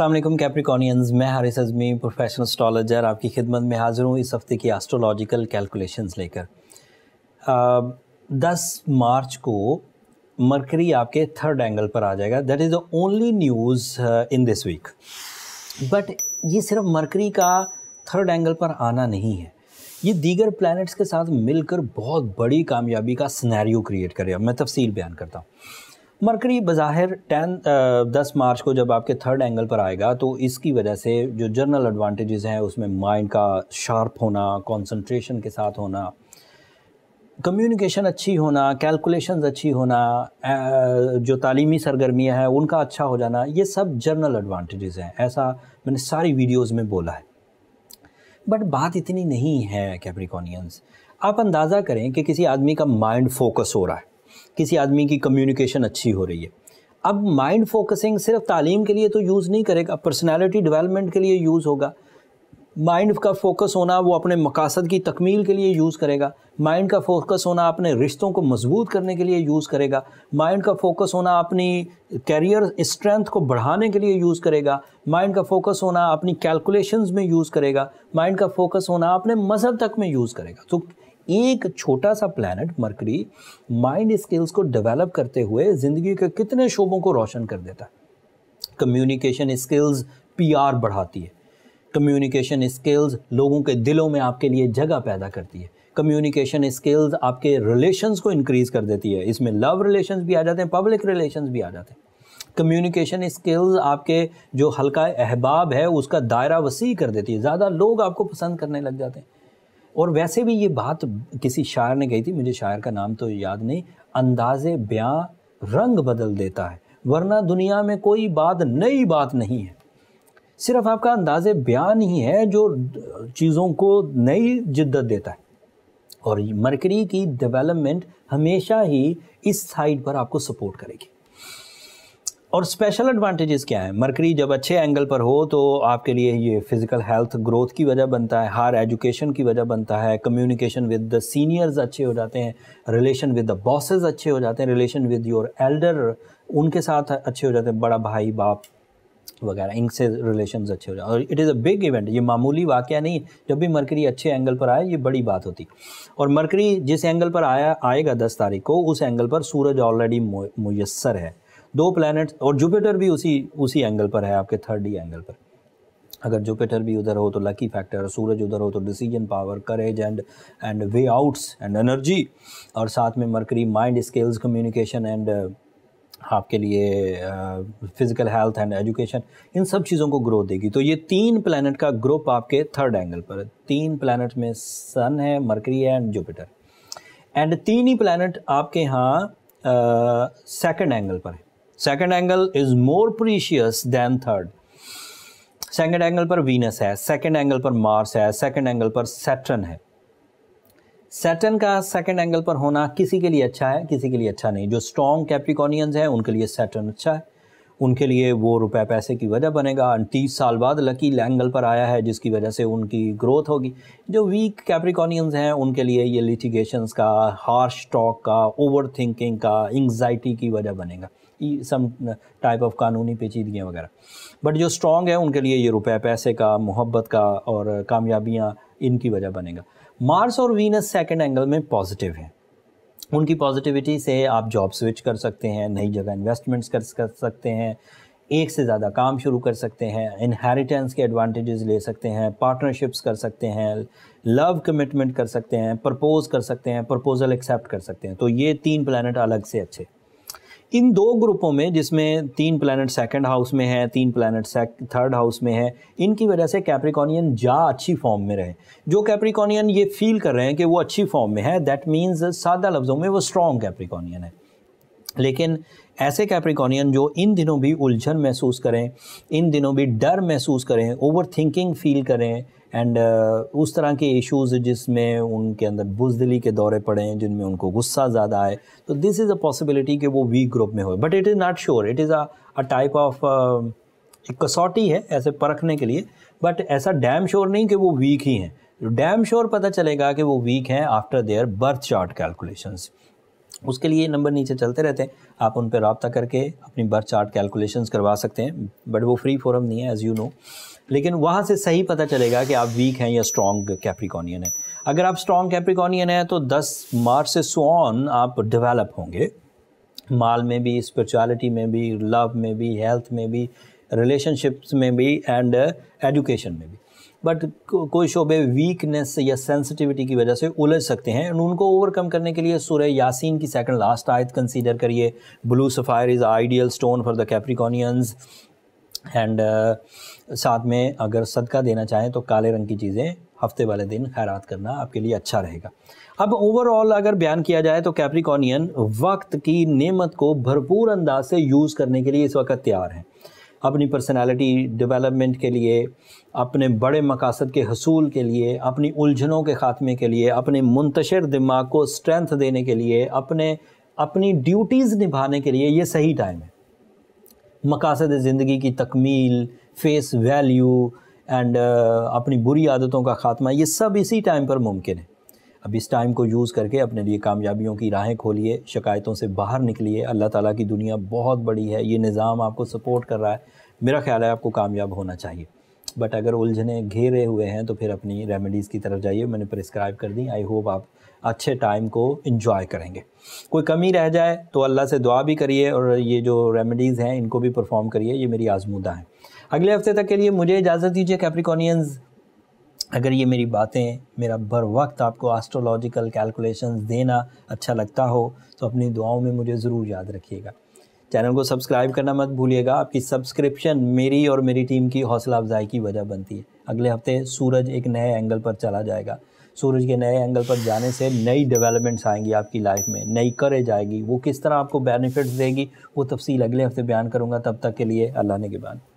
वालेकुम कैप्रिकॉनियंस मैं Haris Azmi professional astrologer आपकी खिदमत में हाज़िर हूँ इस हफ़्ते की एस्ट्रोलॉजिकल कैलकुलेशंस लेकर दस मार्च को मरकरी आपके थर्ड एंगल पर आ जाएगा that is the only news in this week but ये सिर्फ मरकरी का थर्ड एंगल पर आना नहीं है ये दीगर प्लैनेट्स के साथ मिलकर बहुत बड़ी कामयाबी का स्नैरियो क्रिएट करेगा मैं तफसील बयान करता हूँ मरकरी बज़ाहिर टेन दस मार्च को जब आपके थर्ड एंगल पर आएगा तो इसकी वजह से जो जर्नल एडवांटेजेस हैं उसमें माइंड का शार्प होना कंसंट्रेशन के साथ होना कम्युनिकेशन अच्छी होना कैलकुलेशंस अच्छी होना जो तालीमी सरगर्मियाँ हैं उनका अच्छा हो जाना ये सब जर्नल एडवांटेजेस हैं ऐसा मैंने सारी वीडियोज़ में बोला है बट बात इतनी नहीं है कैप्रिकॉनियंस आप अंदाज़ा करें कि किसी आदमी का माइंड फोकस हो रहा है किसी आदमी की कम्युनिकेशन अच्छी हो रही है अब माइंड फोकसिंग सिर्फ तालीम के लिए तो यूज़ नहीं करेगा पर्सनैलिटी डिवेलपमेंट के लिए यूज़ होगा माइंड का फोकस होना वो अपने मकासद की तकमील के लिए यूज़ करेगा माइंड का फोकस होना अपने रिश्तों को मजबूत करने के लिए यूज़ करेगा माइंड का फोकस होना अपनी कैरियर स्ट्रेंथ को बढ़ाने के लिए यूज़ करेगा माइंड का फोकस होना अपनी कैलकुलेशंस में यूज़ करेगा माइंड का फोकस होना अपने मज़हब तक में यूज़ करेगा तो एक छोटा सा प्लानट मरकरी माइंड स्किल्स को डेवलप करते हुए ज़िंदगी के कितने शोबों को रोशन कर देता है कम्युनिकेशन स्किल्स पीआर बढ़ाती है कम्युनिकेशन स्किल्स लोगों के दिलों में आपके लिए जगह पैदा करती है कम्युनिकेशन स्किल्स आपके रिलेशंस को इंक्रीज़ कर देती है इसमें लव रिलेशंस भी आ जाते हैं पब्लिक रिलेशंस भी आ जाते हैं कम्युनिकेशन स्किल्स आपके जो हल्का अहबाब है उसका दायरा वसी कर देती है ज़्यादा लोग आपको पसंद करने लग जाते हैं और वैसे भी ये बात किसी शायर ने कही थी मुझे शायर का नाम तो याद नहीं अंदाज ब्या रंग बदल देता है वरना दुनिया में कोई बात नई बात नहीं है सिर्फ आपका अंदाज बयान ही है जो चीज़ों को नई जिद्दत देता है और मरकरी की डेवलपमेंट हमेशा ही इस साइड पर आपको सपोर्ट करेगी और स्पेशल एडवांटेजेस क्या हैं मरकरी जब अच्छे एंगल पर हो तो आपके लिए ये फिज़िकल हेल्थ ग्रोथ की वजह बनता है हायर एजुकेशन की वजह बनता है कम्युनिकेशन विद द सीनियर्स अच्छे हो जाते हैं रिलेशन विद द बॉसेस अच्छे हो जाते हैं रिलेशन विद योर एल्डर उनके साथ अच्छे हो जाते हैं बड़ा भाई बाप वगैरह इनसे रिलेशन अच्छे हो जाते और it is a big event ये मामूली वाक़ नहीं जब भी मरकरी अच्छे एंगल पर आए ये बड़ी बात होती और मरकरी जिस एंगल पर आया आएगा दस तारीख को उस एंगल पर सूरज ऑलरेडी मुयसर है दो प्लैनेट्स और जुपिटर भी उसी उसी एंगल पर है आपके थर्ड ही एंगल पर अगर जुपिटर भी उधर हो तो लकी फैक्टर सूरज उधर हो तो decision power courage and and way outs and energy और साथ में Mercury mind skills communication and आपके लिए फिज़िकल हेल्थ एंड एजुकेशन इन सब चीज़ों को ग्रोथ देगी तो ये तीन प्लानट का ग्रुप आपके थर्ड एंगल पर तीन प्लानट में सन है मरकरी है एंड जुपिटर एंड तीन ही प्लानट आपके यहाँ सेकेंड uh, एंगल पर है second angle is more precious than third second angle पर वीनस है सेकेंड एंगल पर मार्स है सेकेंड एंगल पर सेटन है सेटन का सेकेंड एंगल पर होना किसी के लिए अच्छा है किसी के लिए अच्छा नहीं जो स्ट्रॉन्ग कैप्रिकॉनियंस हैं उनके लिए सेटन अच्छा है उनके लिए वो रुपए पैसे की वजह बनेगा तीस साल बाद लकी एंगल पर आया है जिसकी वजह से उनकी ग्रोथ होगी जो वीक कैप्रिकॉनियंस हैं उनके लिए ये लिटिगेशंस का हार्श टॉक का ओवर थिंकिंग का एंग्जाइटी की वजह बनेगा सम टाइप ऑफ कानूनी पेचीदगियाँ वगैरह बट जो स्ट्रॉन्ग है उनके लिए ये रुपए पैसे का मोहब्बत का और कामयाबियाँ इनकी वजह बनेगा मार्स और वीनस सेकेंड एंगल में पॉजिटिव हैं उनकी पॉजिटिविटी से आप जॉब स्विच कर सकते हैं नई जगह इन्वेस्टमेंट्स कर सकते हैं एक से ज़्यादा काम शुरू कर सकते हैं इनहेरिटेंस के एडवांटेजेस ले सकते हैं पार्टनरशिप्स कर सकते हैं लव कमिटमेंट कर सकते हैं प्रपोज कर सकते हैं प्रपोजल एक्सेप्ट कर सकते हैं तो ये तीन प्लानट अलग से अच्छे इन दो ग्रुपों में जिसमें तीन प्लानट सेकंड हाउस में है तीन प्लानट थर्ड हाउस में है इनकी वजह से कैप्रिकॉनियन जा अच्छी फॉर्म में रहे जो कैप्रिकॉनियन ये फील कर रहे हैं कि वो अच्छी फॉर्म में है दैट मीन्स सादा लफ्ज़ों में वो स्ट्रॉन्ग कैप्रिकॉनियन है लेकिन ऐसे कैप्रिकॉनियन जो इन दिनों भी उलझन महसूस करें इन दिनों भी डर महसूस करें ओवर थिंकिंग फील करें एंड uh, उस तरह के इश्यूज जिसमें उनके अंदर बुजदिली के दौरे पड़े हैं जिनमें उनको गुस्सा ज़्यादा आए तो दिस इज़ अ पॉसिबिलिटी कि वो वीक ग्रुप में हो but it is not sure it is a type of एक कसौटी है ऐसे परखने के लिए बट ऐसा डैम श्योर नहीं कि वो वीक ही हैं डैम श्योर पता चलेगा कि वो वीक हैं after their birth chart calculations उसके लिए नंबर नीचे चलते रहते हैं आप उन पर रबता करके अपनी बर्थ चार्ट कैलकुलेशन करवा सकते हैं बट वो फ्री फोरम नहीं है एज़ यू नो लेकिन वहाँ से सही पता चलेगा कि आप वीक हैं या स्ट्रॉन्ग कैप्रिकॉनियन है अगर आप स्ट्रॉन्ग कैप्रिकॉनियन हैं तो 10 मार्च से सो ऑन आप डेवलप होंगे माल में भी स्पिरिचुअलिटी में भी लव में भी हेल्थ में भी रिलेशनशिप्स में भी एंड एजुकेशन में भी बट कोई शोबे वीकनेस या सेंसिटिविटी की वजह से उलझ सकते हैं और उनको ओवरकम करने के लिए सूर्य यासीन की सेकंड लास्ट आयत कंसीडर करिए blue sapphire is ideal stone for the Capricornians and साथ में अगर सदका देना चाहें तो काले रंग की चीज़ें हफ्ते वाले दिन खैरात करना आपके लिए अच्छा रहेगा अब ओवरऑल अगर बयान किया जाए तो कैप्रिकॉनियन वक्त की नेमत को भरपूर अंदाज से यूज़ करने के लिए इस वक्त तैयार हैं अपनी पर्सनालिटी डेवलपमेंट के लिए अपने बड़े मकासद के हसूल के लिए अपनी उलझनों के ख़ात्मे के लिए अपने मुंतशर दिमाग को स्ट्रेंथ देने के लिए अपने अपनी ड्यूटीज़ निभाने के लिए ये सही टाइम है मकासद ज़िंदगी की तकमील फेस वैल्यू एंड अपनी बुरी आदतों का ख़ात्मा ये सब इसी टाइम पर मुमकिन है अब इस टाइम को यूज़ करके अपने लिए कामयाबियों की राहें खोलिए शिकायतों से बाहर निकलिए अल्लाह ताला की दुनिया बहुत बड़ी है ये निज़ाम आपको सपोर्ट कर रहा है मेरा ख्याल है आपको कामयाब होना चाहिए बट अगर उलझने घेरे हुए हैं तो फिर अपनी रेमेडीज़ की तरफ जाइए मैंने प्रिस्क्राइब कर दी आई होप आप अच्छे टाइम को इन्जॉय करेंगे कोई कमी रह जाए तो अल्लाह से दुआ भी करिए और ये जो रेमेडीज़ हैं इनको भी परफॉर्म करिए ये मेरी आजमूदा है अगले हफ्ते तक के लिए मुझे इजाज़त दीजिए कैप्रिकॉनियंस अगर ये मेरी बातें मेरा बर वक्त आपको एस्ट्रोलॉजिकल कैलकुलेशंस देना अच्छा लगता हो तो अपनी दुआओं में मुझे ज़रूर याद रखिएगा चैनल को सब्सक्राइब करना मत भूलिएगा आपकी सब्सक्रिप्शन मेरी और मेरी टीम की हौसला अफजाई की वजह बनती है अगले हफ्ते सूरज एक नए एंगल पर चला जाएगा सूरज के नए एंगल पर जाने से नई डेवलपमेंट्स आएंगी आपकी लाइफ में नई करे जाएगी वो किस तरह आपको बेनिफिट्स देगी वो तफसील अगले हफ्ते बयान करूँगा तब तक के लिए अल्लाह ने के बाद